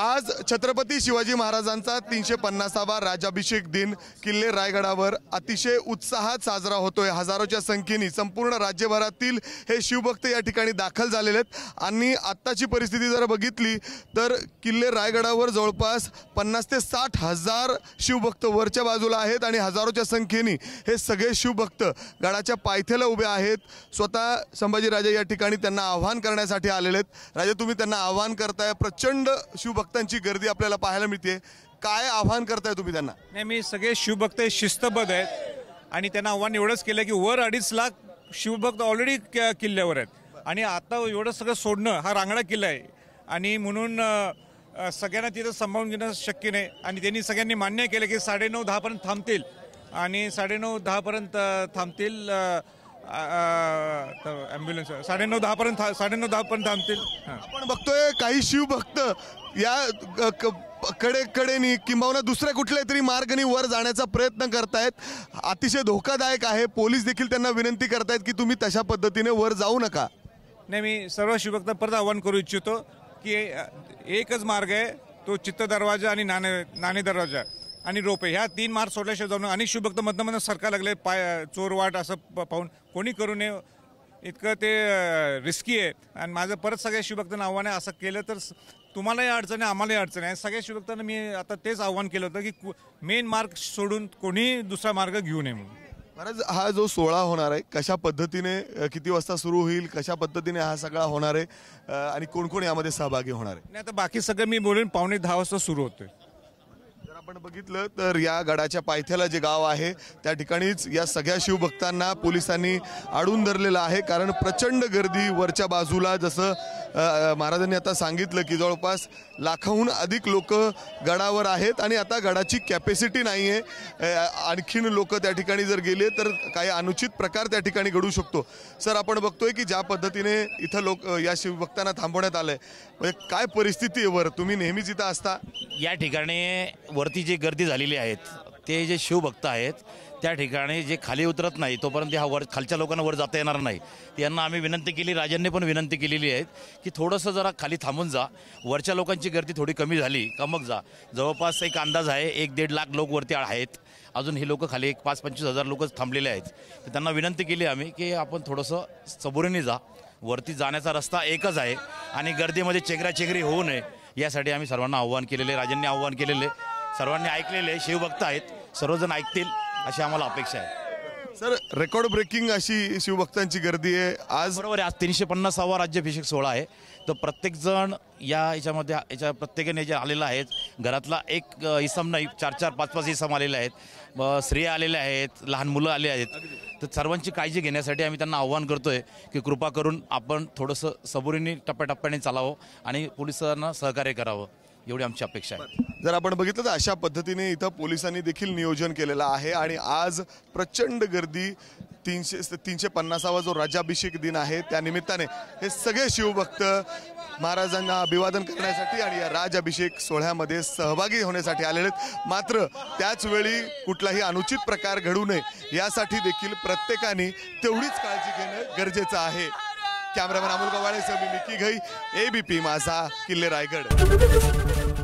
आज छत्रपती शिवाजी महाराजांचा तीनशे पन्नासावा राज्याभिषेक दिन किल्ले रायगडावर अतिशय उत्साहात साजरा होतोय हजारोच्या संख्येने संपूर्ण राज्यभरातील हे शिवभक्त या ठिकाणी दाखल झालेले आहेत आणि आत्ताची परिस्थिती जर बघितली तर किल्ले रायगडावर जवळपास पन्नास ते साठ हजार शिवभक्त वरच्या बाजूला आहेत आणि हजारोच्या संख्येने हे सगळे शिवभक्त गडाच्या पायथ्याला उभे आहेत स्वतः संभाजीराजे या ठिकाणी त्यांना आव्हान करण्यासाठी आलेले आहेत राजा तुम्ही त्यांना आव्हान करताय प्रचंड शिवभक्त भक्तांची गर्दी आपल्याला पाहायला मिळते काय आव्हान करताय तुम्ही त्यांना नाही मी सगळे शिवभक्त हे शिस्तबद्ध आहेत आणि त्यांना आव्हान एवढंच केलं की वर अडीच लाख शिवभक्त ऑलरेडी किल्ल्यावर आहेत आणि आता एवढं सगळं सोडणं हा रांगडा किल्ला आहे आणि म्हणून सगळ्यांना तिथं सांभाळून घेणं शक्य नाही आणि त्यांनी सगळ्यांनी मान्य केलं की साडेनऊ दहापर्यंत थांबतील आणि साडेनऊ दहापर्यंत थांबतील ॲम्ब्युलन्स साडेनऊ दहापर्यंत था साडेनऊ दहापर्यंत थांबतील आपण बघतोय काही शिवभक्त या कडे कडेनी किंबहुना दुसऱ्या कुठल्या तरी मार्गाने वर जाण्याचा प्रयत्न करतायत अतिशय धोकादायक आहे पोलीस देखील त्यांना विनंती करतायत की तुम्ही तशा पद्धतीने वर जाऊ नका नाही मी सर्व शिवभक्त परत आवाहन करू इच्छितो की एकच मार्ग आहे तो चित्त दरवाजा आणि नाणे नाणे दरवाजा आणि रोपे ह्या तीन मार्च सोडल्याशिवाय जाऊन अनेक शिवभक्त मधनं सरकार लागले पाय चोरवाट असं पाहून कोणी करू नये इतकं ते रिस्की आहे आणि माझं परत सगळ्या शिवभक्तांना आव्हान आहे असं केलं तर तुम्हालाही अडचण आहे आम्हालाही अडचण आहे सगळ्या शिवभक्तांना मी आता तेच आव्हान केलं होतं की मेन मार्ग सोडून कोणी दुसरा मार्ग घेऊ नये म्हणून महाराज हा जो सोहळा होणार आहे कशा पद्धतीने किती वाजता सुरू होईल कशा पद्धतीने हा सगळा होणार आहे आणि कोण कोण यामध्ये सहभागी होणार आहे नाही आता बाकी सगळं मी बोलून पावणे दहा वाजता सुरू होतोय आपण बघितलं तर या गडाच्या पायथ्याला जे गाव आहे त्या ठिकाणीच या सगळ्या शिवभक्तांना पोलिसांनी आडून धरलेलं आहे कारण प्रचंड गर्दी वरच्या बाजूला जसं महाराजांनी आता सांगितलं की जवळपास लाखाहून अधिक लोक गडावर आहेत आणि आता गडाची कॅपॅसिटी नाही आहे आणखीन लोक त्या ठिकाणी जर गेले तर काही अनुचित प्रकार त्या ठिकाणी घडू शकतो सर आपण बघतोय की ज्या पद्धतीने इथं लोक या शिवभक्तांना थांबवण्यात आलं आहे म्हणजे काय परिस्थिती आहे वर तुम्ही नेहमीच इथं असता या ठिकाणी वरती जी गर्दी झालेली आहेत ते जे शिवभक्त आहेत त्या ठिकाणी जे खाली उतरत नाही तोपर्यंत हा वर खालच्या लोकांना वर जाता येणार नाही यांना आम्ही विनंती केली राजांनी पण विनंती केलेली आहे की थोडंसं जरा खाली थांबून जा वरच्या लोकांची गर्दी थोडी कमी झाली का मग जा जवळपास एक अंदाज आहे एक दीड लाख लोक वरती आहेत अजून हे लोक खाली एक पाच पंचवीस हजार लोकच थांबलेले आहेत तर त्यांना विनंती केली आम्ही की आपण थोडंसं सबुरीने जा वरती जाण्याचा रस्ता एकच आहे आणि गर्दीमध्ये चेगराचेगरी होऊ नये यासाठी आम्ही सर्वांना आव्हान केलेले राजांनी आव्हान केलेले सर्वांनी ऐकलेले शिवभक्त आहेत सर्वजण ऐकतील अशी आम्हाला अपेक्षा आहे सर रेकॉर्ड ब्रेकिंग अशी शिवभक्तांची गर्दी आहे आज बरोबर आहे आज तीनशे पन्नासावा राज्याभिषेक सोहळा आहे तर प्रत्येकजण या याच्यामध्ये याच्या प्रत्येकाने जे आलेलं आहेत घरातला एक इसम नाही चार चार पाच पाच इसम आलेले आहेत स्त्रिया आलेल्या आहेत लहान मुलं आले आहेत तर सर्वांची काळजी घेण्यासाठी आम्ही त्यांना आव्हान करतो आहे की कृपा करून आपण थोडंसं सबुरीने टप्प्याटप्प्याने चालावं आणि पोलिसांना सहकार्य करावं एवढी आमची अपेक्षा आहे जर आपण बघितलं तर अशा पद्धतीने इथं पोलिसांनी देखील नियोजन केलेलं आहे आणि आज प्रचंड गर्दी तीनशे तीनशे पन्नासावा जो राज्याभिषेक दिन आहे त्या निमित्ताने हे सगळे शिवभक्त महाराजांना अभिवादन करण्यासाठी आणि या राजाभिषेक सोहळ्यामध्ये सहभागी होण्यासाठी आलेले आहेत मात्र त्याचवेळी कुठलाही अनुचित प्रकार घडू नये यासाठी देखील प्रत्येकाने तेवढीच काळजी घेणं गरजेचं आहे कॅमेरामॅन अमोल गवाळे सर मी मिकी घई एबीपी माझा किल्ले रायगड